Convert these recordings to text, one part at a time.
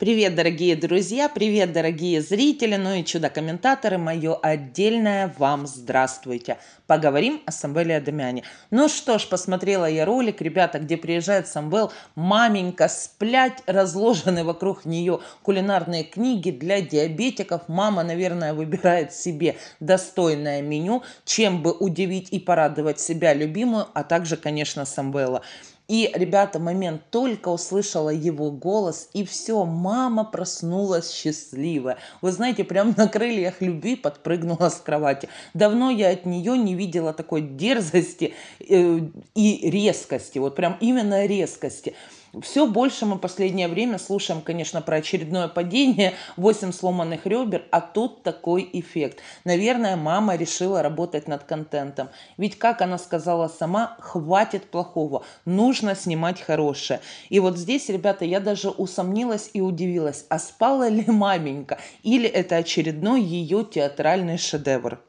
Привет, дорогие друзья, привет, дорогие зрители, ну и чудо-комментаторы, мое отдельное вам здравствуйте. Поговорим о Самвеле Адамяне. Ну что ж, посмотрела я ролик, ребята, где приезжает Самвел, маменька сплять, разложены вокруг нее кулинарные книги для диабетиков. Мама, наверное, выбирает себе достойное меню, чем бы удивить и порадовать себя любимую, а также, конечно, Самвела. И, ребята, момент, только услышала его голос, и все, мама проснулась счастливая. Вы знаете, прям на крыльях любви подпрыгнула с кровати. Давно я от нее не видела такой дерзости э, и резкости, вот прям именно резкости. Все больше мы последнее время слушаем, конечно, про очередное падение, 8 сломанных ребер, а тут такой эффект. Наверное, мама решила работать над контентом. Ведь, как она сказала сама, хватит плохого, нужно снимать хорошее. И вот здесь, ребята, я даже усомнилась и удивилась, а спала ли маменька, или это очередной ее театральный шедевр.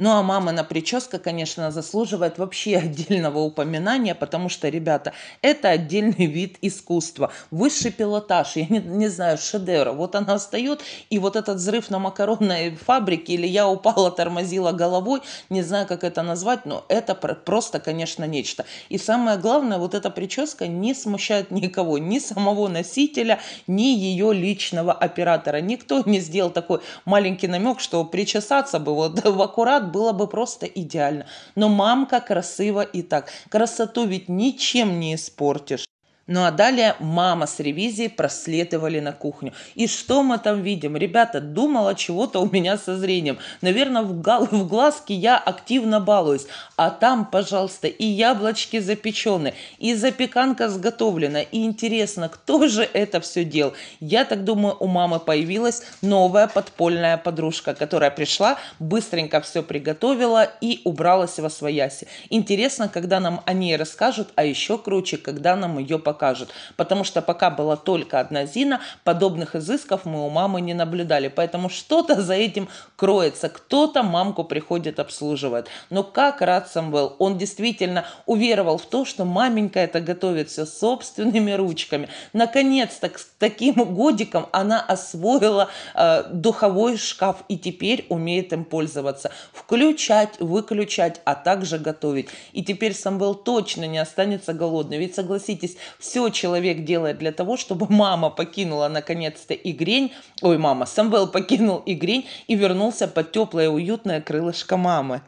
Ну а мама на прическа, конечно, заслуживает вообще отдельного упоминания, потому что, ребята, это отдельный вид искусства. Высший пилотаж, я не, не знаю, шедевр. Вот она встает, и вот этот взрыв на макаронной фабрике, или я упала, тормозила головой, не знаю, как это назвать, но это просто, конечно, нечто. И самое главное, вот эта прическа не смущает никого, ни самого носителя, ни ее личного оператора. Никто не сделал такой маленький намек, что причесаться бы вот в аккурат было бы просто идеально. Но мамка красива и так. Красоту ведь ничем не испортишь. Ну а далее мама с ревизией проследовали на кухню. И что мы там видим? Ребята, думала чего-то у меня со зрением. Наверное, в, гал в глазке я активно балуюсь. А там, пожалуйста, и яблочки запечены, и запеканка сготовлена. И интересно, кто же это все делал? Я так думаю, у мамы появилась новая подпольная подружка, которая пришла, быстренько все приготовила и убралась во свояси. Интересно, когда нам о ней расскажут, а еще круче, когда нам ее покажут покажут. Потому что пока была только одна Зина, подобных изысков мы у мамы не наблюдали. Поэтому что-то за этим кроется. Кто-то мамку приходит, обслуживает. Но как Рацам был, он действительно уверовал в то, что маменька это готовит все собственными ручками. Наконец-то с таким годиком она освоила э, духовой шкаф и теперь умеет им пользоваться. Включать, выключать, а также готовить. И теперь Самвел точно не останется голодным, Ведь согласитесь, в все человек делает для того, чтобы мама покинула наконец-то Игрень, ой, мама, Самвел покинул Игрень и вернулся под теплое уютное крылышко мамы.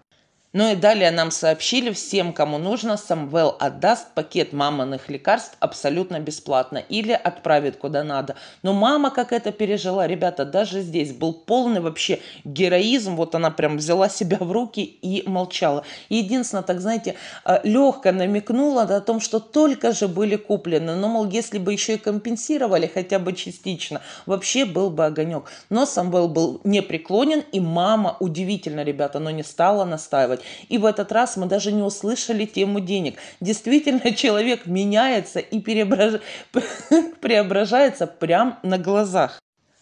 Ну и далее нам сообщили, всем, кому нужно, Самвел отдаст пакет маминых лекарств абсолютно бесплатно или отправит куда надо. Но мама как это пережила, ребята, даже здесь был полный вообще героизм. Вот она прям взяла себя в руки и молчала. И единственное, так знаете, э, легко намекнула о том, что только же были куплены. Но, ну, мол, если бы еще и компенсировали хотя бы частично, вообще был бы огонек. Но Самвел был непреклонен, и мама, удивительно, ребята, но не стала настаивать делать. И в этот раз мы даже не услышали тему денег. Действительно, человек меняется и преображается прямо на глазах.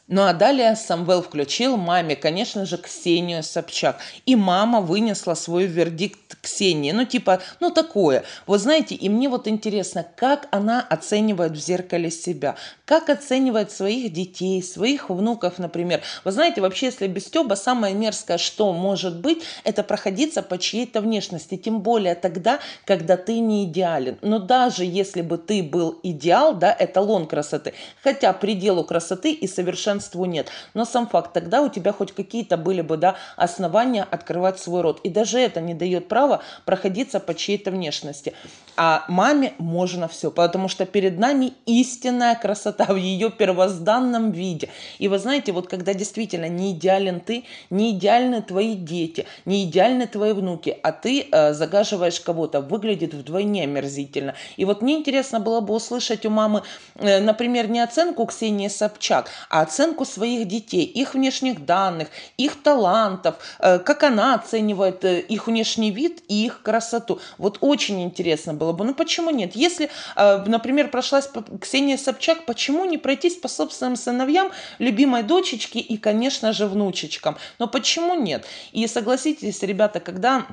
Ну а далее Самвел включил маме, конечно же, Ксению Собчак. И мама вынесла свой вердикт Ксении. Ну типа, ну такое. Вот знаете, и мне вот интересно, как она оценивает в зеркале себя, как оценивает своих детей, своих внуков, например. Вы знаете, вообще, если без тёба самое мерзкое, что может быть, это проходиться по чьей-то внешности. Тем более тогда, когда ты не идеален. Но даже если бы ты был идеал, да, эталон красоты, хотя пределу красоты и совершенно большинству нет. Но сам факт, тогда у тебя хоть какие-то были бы да, основания открывать свой рот. И даже это не дает права проходиться по чьей-то внешности а маме можно все, потому что перед нами истинная красота в ее первозданном виде. И вы знаете, вот когда действительно не идеален ты, не идеальны твои дети, не идеальны твои внуки, а ты э, загаживаешь кого-то, выглядит вдвойне омерзительно. И вот мне интересно было бы услышать у мамы, э, например, не оценку Ксении Собчак, а оценку своих детей, их внешних данных, их талантов, э, как она оценивает э, их внешний вид и их красоту. Вот очень интересно было было бы. Ну почему нет? Если, э, например, прошлась Ксения Собчак, почему не пройтись по собственным сыновьям, любимой дочечке и, конечно же, внучечкам? Но почему нет? И согласитесь, ребята, когда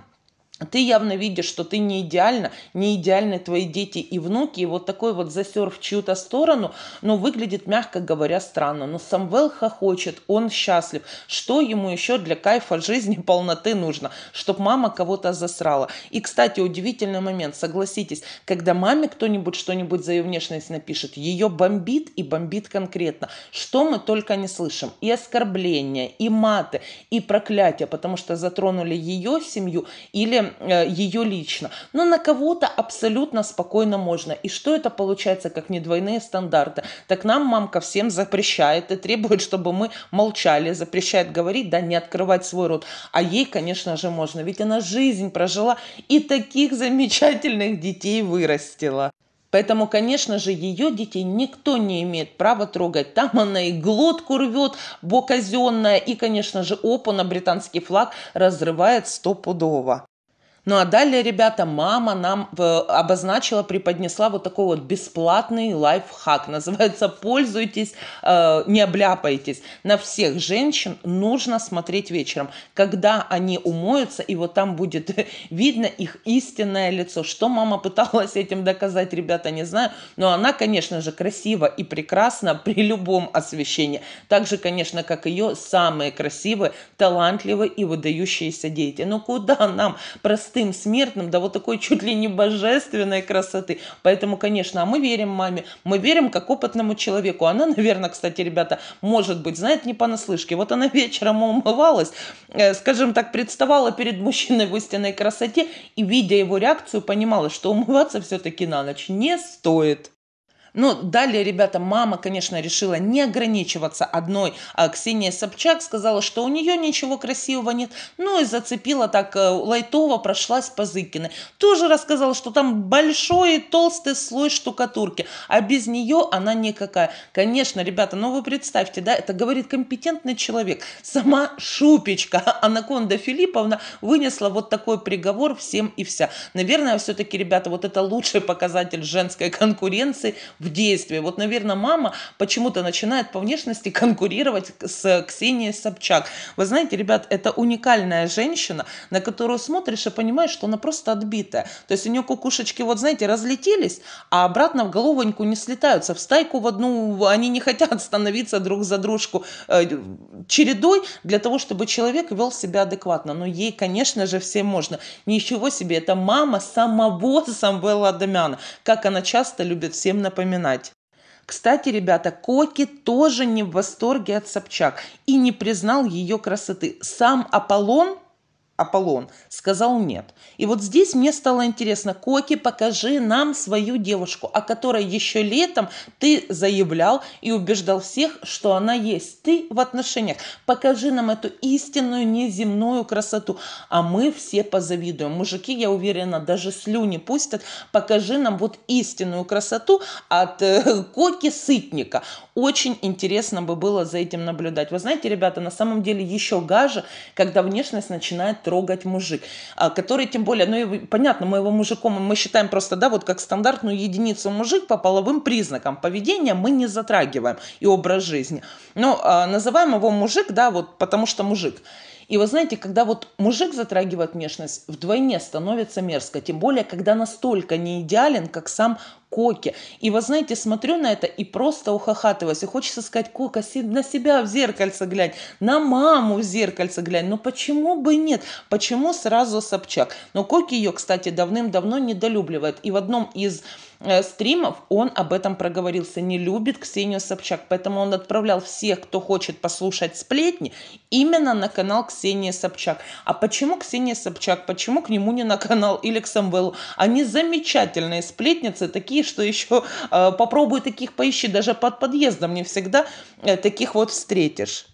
ты явно видишь, что ты не идеальна, не идеальны твои дети и внуки, и вот такой вот засер в чью-то сторону, но выглядит, мягко говоря, странно. Но Самвел хохочет, он счастлив. Что ему еще для кайфа жизни полноты нужно? Чтоб мама кого-то засрала. И, кстати, удивительный момент, согласитесь, когда маме кто-нибудь что-нибудь за ее внешность напишет, ее бомбит и бомбит конкретно. Что мы только не слышим. И оскорбления, и маты, и проклятия, потому что затронули ее семью или Э, ее лично. Но на кого-то абсолютно спокойно можно. И что это получается, как не двойные стандарты? Так нам мамка всем запрещает и требует, чтобы мы молчали, запрещает говорить, да, не открывать свой рот. А ей, конечно же, можно, ведь она жизнь прожила и таких замечательных детей вырастила. Поэтому, конечно же, ее детей никто не имеет права трогать. Там она и глотку рвет, бо казенная, и, конечно же, опа на британский флаг разрывает стопудово. Ну а далее, ребята, мама нам э, обозначила, преподнесла вот такой вот бесплатный лайфхак. Называется «Пользуйтесь, э, не обляпайтесь». На всех женщин нужно смотреть вечером, когда они умоются, и вот там будет видно их истинное лицо. Что мама пыталась этим доказать, ребята, не знаю. Но она, конечно же, красива и прекрасна при любом освещении. Так же, конечно, как ее самые красивые, талантливые и выдающиеся дети. Ну куда нам просто простым смертным до вот такой чуть ли не божественной красоты. Поэтому, конечно, а мы верим маме, мы верим как опытному человеку. Она, наверное, кстати, ребята, может быть, знает не понаслышке. Вот она вечером умывалась, э, скажем так, представала перед мужчиной в истинной красоте и, видя его реакцию, понимала, что умываться все-таки на ночь не стоит. Ну, далее, ребята, мама, конечно, решила не ограничиваться одной. А Ксения Собчак сказала, что у нее ничего красивого нет. Ну и зацепила так э, лайтово, прошлась по Зыкиной. Тоже рассказала, что там большой и толстый слой штукатурки, а без нее она никакая. Конечно, ребята, ну вы представьте, да, это говорит компетентный человек. Сама шупечка Анаконда Филипповна вынесла вот такой приговор всем и вся. Наверное, все-таки, ребята, вот это лучший показатель женской конкуренции в действии. Вот, наверное, мама почему-то начинает по внешности конкурировать с Ксенией Собчак. Вы знаете, ребят, это уникальная женщина, на которую смотришь и понимаешь, что она просто отбитая. То есть у нее кукушечки, вот знаете, разлетелись, а обратно в головоньку не слетаются. В стайку в одну они не хотят становиться друг за дружку э, чередой для того, чтобы человек вел себя адекватно. Но ей, конечно же, всем можно. Ничего себе, это мама самого Самвела Адамяна. Как она часто любит всем напоминать вспоминать. Кстати, ребята, Коки тоже не в восторге от Собчак и не признал ее красоты. Сам Аполлон Аполлон сказал нет. И вот здесь мне стало интересно, Коки, покажи нам свою девушку, о которой еще летом ты заявлял и убеждал всех, что она есть. Ты в отношениях. Покажи нам эту истинную неземную красоту. А мы все позавидуем. Мужики, я уверена, даже слюни пустят. Покажи нам вот истинную красоту от э, Коки Сытника. Очень интересно бы было за этим наблюдать. Вы знаете, ребята, на самом деле еще гаже, когда внешность начинает трогать мужик, а, который тем более, ну, и, понятно, мы его мужиком, мы считаем просто, да, вот как стандартную единицу мужик по половым признакам поведения мы не затрагиваем и образ жизни. Но а, называем его мужик, да, вот потому что мужик. И вы знаете, когда вот мужик затрагивает внешность, вдвойне становится мерзко. Тем более, когда настолько не идеален, как сам Коке. И вы знаете, смотрю на это и просто ухахатываюсь. И хочется сказать, Кока, на себя в зеркальце глянь, на маму в зеркальце глянь. Но почему бы нет? Почему сразу Собчак? Но Коки ее, кстати, давным-давно недолюбливает. И в одном из э, стримов он об этом проговорился, не любит Ксению Собчак, поэтому он отправлял всех, кто хочет послушать сплетни, именно на канал Ксении Собчак. А почему Ксения Собчак, почему к нему не на канал или к Самвелу? Они замечательные сплетницы, такие что еще э, попробуй таких поищи даже под подъездом, не всегда э, таких вот встретишь.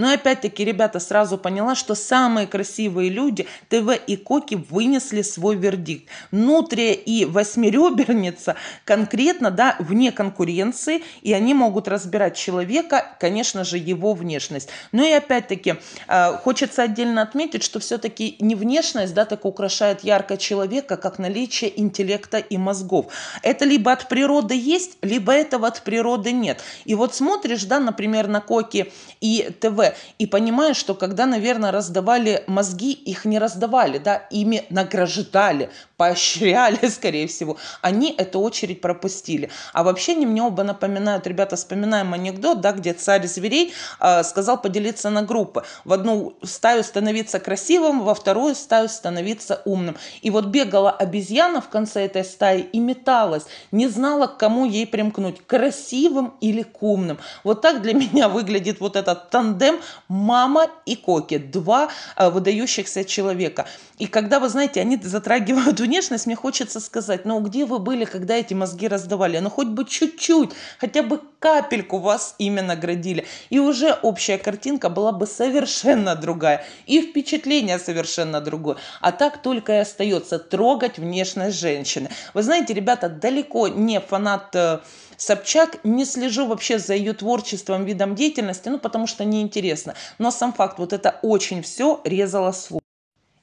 Но опять-таки, ребята, сразу поняла, что самые красивые люди ТВ и Коки вынесли свой вердикт. Нутрия и Восьмереберница конкретно, да, вне конкуренции, и они могут разбирать человека, конечно же, его внешность. Но ну и опять-таки, а, хочется отдельно отметить, что все-таки не внешность, да, так украшает ярко человека, как наличие интеллекта и мозгов. Это либо от природы есть, либо этого от природы нет. И вот смотришь, да, например, на Коки и ТВ, и понимаю, что когда, наверное, раздавали мозги, их не раздавали, да, ими награждали поощряли, скорее всего, они эту очередь пропустили. А вообще они мне оба напоминают, ребята, вспоминаем анекдот, да, где царь зверей э, сказал поделиться на группы. В одну стаю становиться красивым, во вторую стаю становиться умным. И вот бегала обезьяна в конце этой стаи и металась, не знала, к кому ей примкнуть, красивым или к умным. Вот так для меня выглядит вот этот тандем мама и коки, два э, выдающихся человека. И когда, вы знаете, они затрагивают внешность, мне хочется сказать, ну где вы были, когда эти мозги раздавали? Ну хоть бы чуть-чуть, хотя бы капельку вас именно градили. И уже общая картинка была бы совершенно другая. И впечатление совершенно другое. А так только и остается трогать внешность женщины. Вы знаете, ребята, далеко не фанат э, Собчак, не слежу вообще за ее творчеством, видом деятельности, ну потому что неинтересно. Но сам факт, вот это очень все резало слух.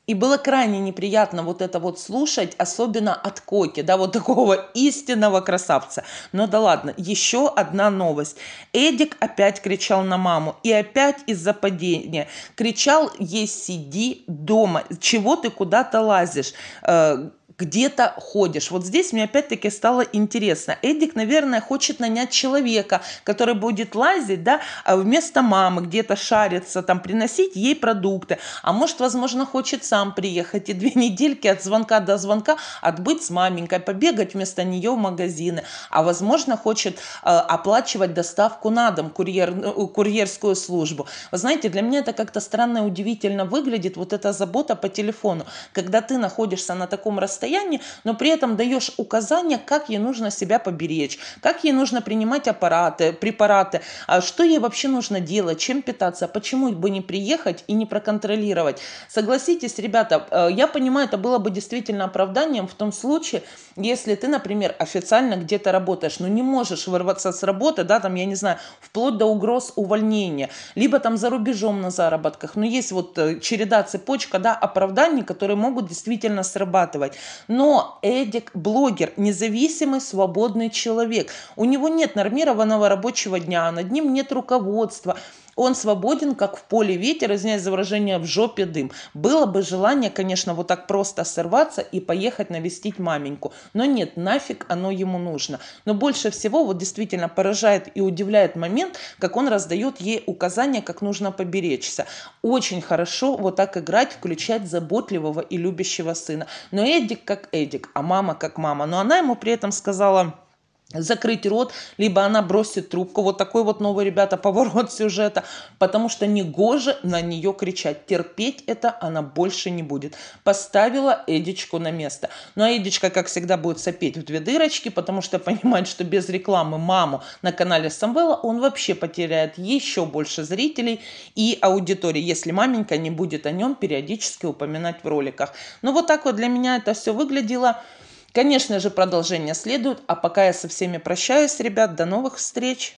И было крайне неприятно вот это вот слушать, особенно от Коки, да, вот такого истинного красавца. Но да ладно, еще одна новость. Эдик опять кричал на маму, и опять из-за падения. Кричал ей «сиди дома, чего ты куда-то лазишь?» э, где-то ходишь. Вот здесь мне опять-таки стало интересно. Эдик, наверное, хочет нанять человека, который будет лазить, да, а вместо мамы где-то шариться, там, приносить ей продукты. А может, возможно, хочет сам приехать и две недельки от звонка до звонка отбыть с маменькой, побегать вместо нее в магазины. А возможно, хочет э, оплачивать доставку на дом, курьер, э, курьерскую службу. Вы знаете, для меня это как-то странно и удивительно выглядит, вот эта забота по телефону. Когда ты находишься на таком расстоянии, состоянии, но при этом даешь указания, как ей нужно себя поберечь, как ей нужно принимать аппараты, препараты, а что ей вообще нужно делать, чем питаться, почему бы не приехать и не проконтролировать. Согласитесь, ребята, э, я понимаю, это было бы действительно оправданием в том случае, если ты, например, официально где-то работаешь, но не можешь вырваться с работы, да, там, я не знаю, вплоть до угроз увольнения, либо там за рубежом на заработках, но есть вот э, череда, цепочка, да, оправданий, которые могут действительно срабатывать. Но Эдик блогер, независимый, свободный человек. У него нет нормированного рабочего дня, над ним нет руководства он свободен, как в поле ветер, извиняюсь за выражение, в жопе дым. Было бы желание, конечно, вот так просто сорваться и поехать навестить маменьку. Но нет, нафиг оно ему нужно. Но больше всего вот действительно поражает и удивляет момент, как он раздает ей указания, как нужно поберечься. Очень хорошо вот так играть, включать заботливого и любящего сына. Но Эдик как Эдик, а мама как мама. Но она ему при этом сказала закрыть рот, либо она бросит трубку. Вот такой вот новый, ребята, поворот сюжета, потому что не негоже на нее кричать. Терпеть это она больше не будет. Поставила Эдичку на место. Ну, а Эдичка, как всегда, будет сопеть в две дырочки, потому что понимает, что без рекламы маму на канале Самвела он вообще потеряет еще больше зрителей и аудитории, если маменька не будет о нем периодически упоминать в роликах. Ну, вот так вот для меня это все выглядело. Конечно же, продолжение следует. А пока я со всеми прощаюсь, ребят. До новых встреч!